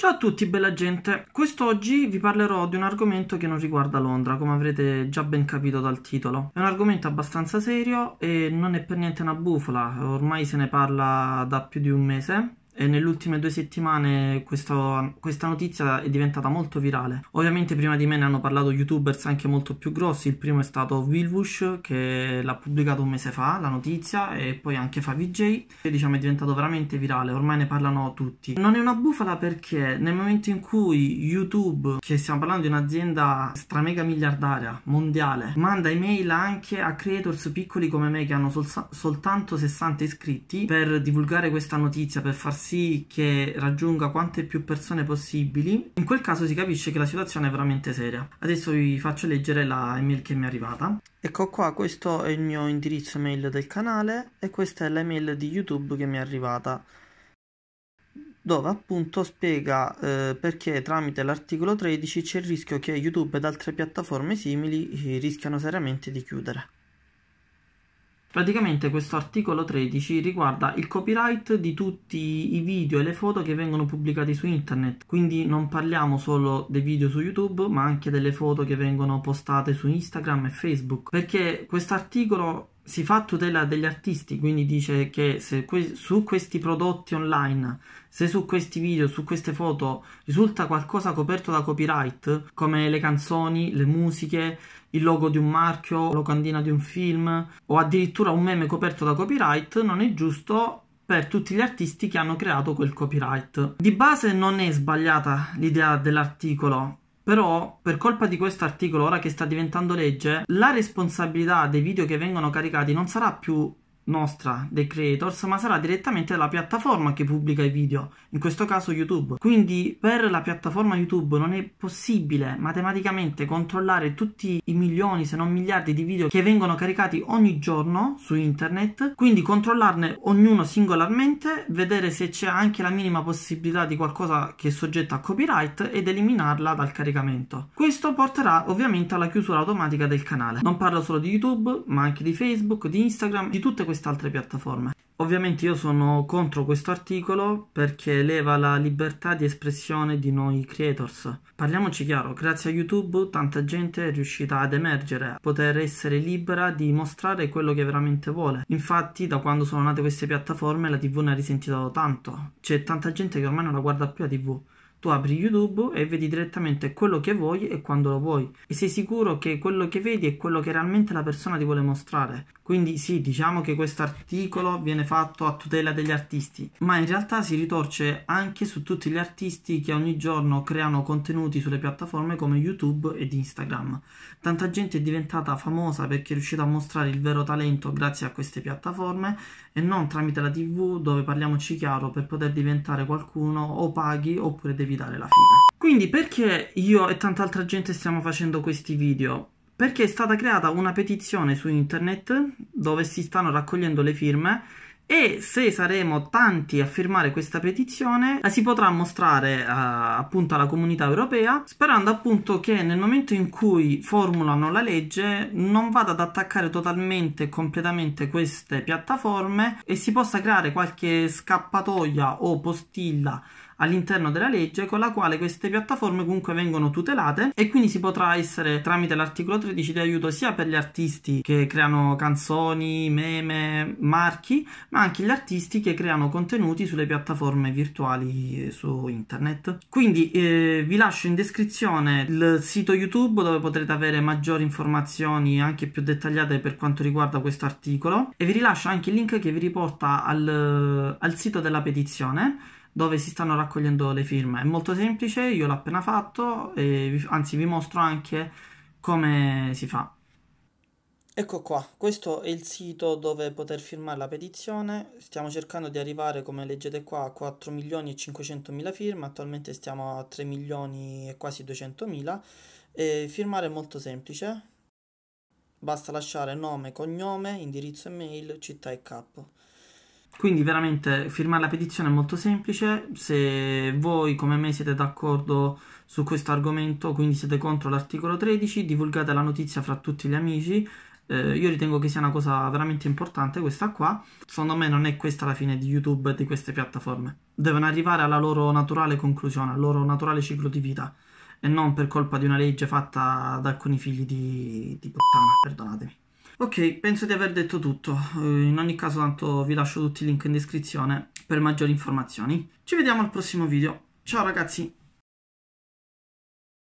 Ciao a tutti, bella gente. Quest'oggi vi parlerò di un argomento che non riguarda Londra, come avrete già ben capito dal titolo. È un argomento abbastanza serio e non è per niente una bufola, ormai se ne parla da più di un mese e nelle ultime due settimane questo, questa notizia è diventata molto virale. Ovviamente prima di me ne hanno parlato youtubers anche molto più grossi, il primo è stato Wilwush che l'ha pubblicato un mese fa la notizia e poi anche Favij e diciamo è diventato veramente virale, ormai ne parlano tutti. Non è una bufala perché nel momento in cui YouTube, che stiamo parlando di un'azienda stramega miliardaria, mondiale, manda email anche a creators piccoli come me che hanno sol soltanto 60 iscritti per divulgare questa notizia, per farsi sì che raggiunga quante più persone possibili, in quel caso si capisce che la situazione è veramente seria. Adesso vi faccio leggere la email che mi è arrivata. Ecco qua, questo è il mio indirizzo mail del canale e questa è l'email di YouTube che mi è arrivata dove appunto spiega eh, perché tramite l'articolo 13 c'è il rischio che YouTube ed altre piattaforme simili eh, rischiano seriamente di chiudere. Praticamente questo articolo 13 riguarda il copyright di tutti i video e le foto che vengono pubblicati su internet, quindi non parliamo solo dei video su YouTube ma anche delle foto che vengono postate su Instagram e Facebook, perché questo articolo si fa tutela degli artisti, quindi dice che se que- su questi prodotti online, se su questi video, su queste foto risulta qualcosa coperto da copyright, come le canzoni, le musiche, il logo di un marchio, la locandina di un film o addirittura un meme coperto da copyright, non è giusto per tutti gli artisti che hanno creato quel copyright. Di base non è sbagliata l'idea dell'articolo, però, per colpa di questo articolo, ora che sta diventando legge, la responsabilità dei video che vengono caricati non sarà più nostra dei creators, ma sarà direttamente la piattaforma che pubblica i video, in questo caso YouTube. Quindi per la piattaforma YouTube non è possibile matematicamente controllare tutti i milioni, se non miliardi di video che vengono caricati ogni giorno su internet, quindi controllarne ognuno singolarmente, vedere se c'è anche la minima possibilità di qualcosa che è soggetto a copyright ed eliminarla dal caricamento. Questo porterà ovviamente alla chiusura automatica del canale. Non parlo solo di YouTube, ma anche di Facebook, di Instagram, di tutte queste altre piattaforme. Ovviamente io sono contro questo articolo perché leva la libertà di espressione di noi creators. Parliamoci chiaro, grazie a YouTube tanta gente è riuscita ad emergere, a poter essere libera di mostrare quello che veramente vuole. Infatti da quando sono nate queste piattaforme la TV ne ha risentito tanto, c'è tanta gente che ormai non la guarda più la TV. Tu apri YouTube e vedi direttamente quello che vuoi e quando lo vuoi e sei sicuro che quello che vedi è quello che realmente la persona ti vuole mostrare. Quindi sì, diciamo che questo articolo viene fatto a tutela degli artisti, ma in realtà si ritorce anche su tutti gli artisti che ogni giorno creano contenuti sulle piattaforme come YouTube ed Instagram. Tanta gente è diventata famosa perché è riuscita a mostrare il vero talento grazie a queste piattaforme e non tramite la TV dove parliamoci chiaro per poter diventare qualcuno o paghi oppure devi devi dare la figa. Quindi perché io e tanta altra gente stiamo facendo questi video? Perché è stata creata una petizione su internet dove si stanno raccogliendo le firme e se saremo tanti a firmare questa petizione la si potrà mostrare eh, appunto alla comunità europea sperando appunto che nel momento in cui formulano la legge non vada ad attaccare totalmente e completamente queste piattaforme e si possa creare qualche scappatoia o postilla all'interno della legge con la quale queste piattaforme comunque vengono tutelate e quindi si potrà essere tramite l'articolo 13 di aiuto sia per gli artisti che creano canzoni, meme, marchi, ma anche gli artisti che creano contenuti sulle piattaforme virtuali eh, su internet. Quindi eh, vi lascio in descrizione il sito YouTube dove potrete avere maggiori informazioni anche più dettagliate per quanto riguarda questo articolo e vi rilascio anche il link che vi riporta al, eh, al sito della petizione dove si stanno raccogliendo le firme. È molto semplice, io l'ho appena fatto, vi, anzi vi mostro anche come si fa. Ecco qua, questo è il sito dove poter firmare la petizione, stiamo cercando di arrivare come leggete qua a 4 milioni e 500 mila firme, attualmente stiamo a 3 milioni e quasi 200 mila, firmare è molto semplice, basta lasciare nome, cognome, indirizzo email, città e capo. Quindi veramente firmare la petizione è molto semplice, se voi come me siete d'accordo su questo argomento, quindi siete contro l'articolo 13, divulgate la notizia fra tutti gli amici, eh, io ritengo che sia una cosa veramente importante questa qua, secondo me non è questa la fine di YouTube e di queste piattaforme, devono arrivare alla loro naturale conclusione, al loro naturale ciclo di vita e non per colpa di una legge fatta da alcuni figli di, di puttana, perdonatemi. Ok, penso di aver detto tutto. Eh, in ogni caso, tanto vi lascio tutti i link in descrizione per maggiori informazioni. Ci vediamo al prossimo video. Ciao ragazzi!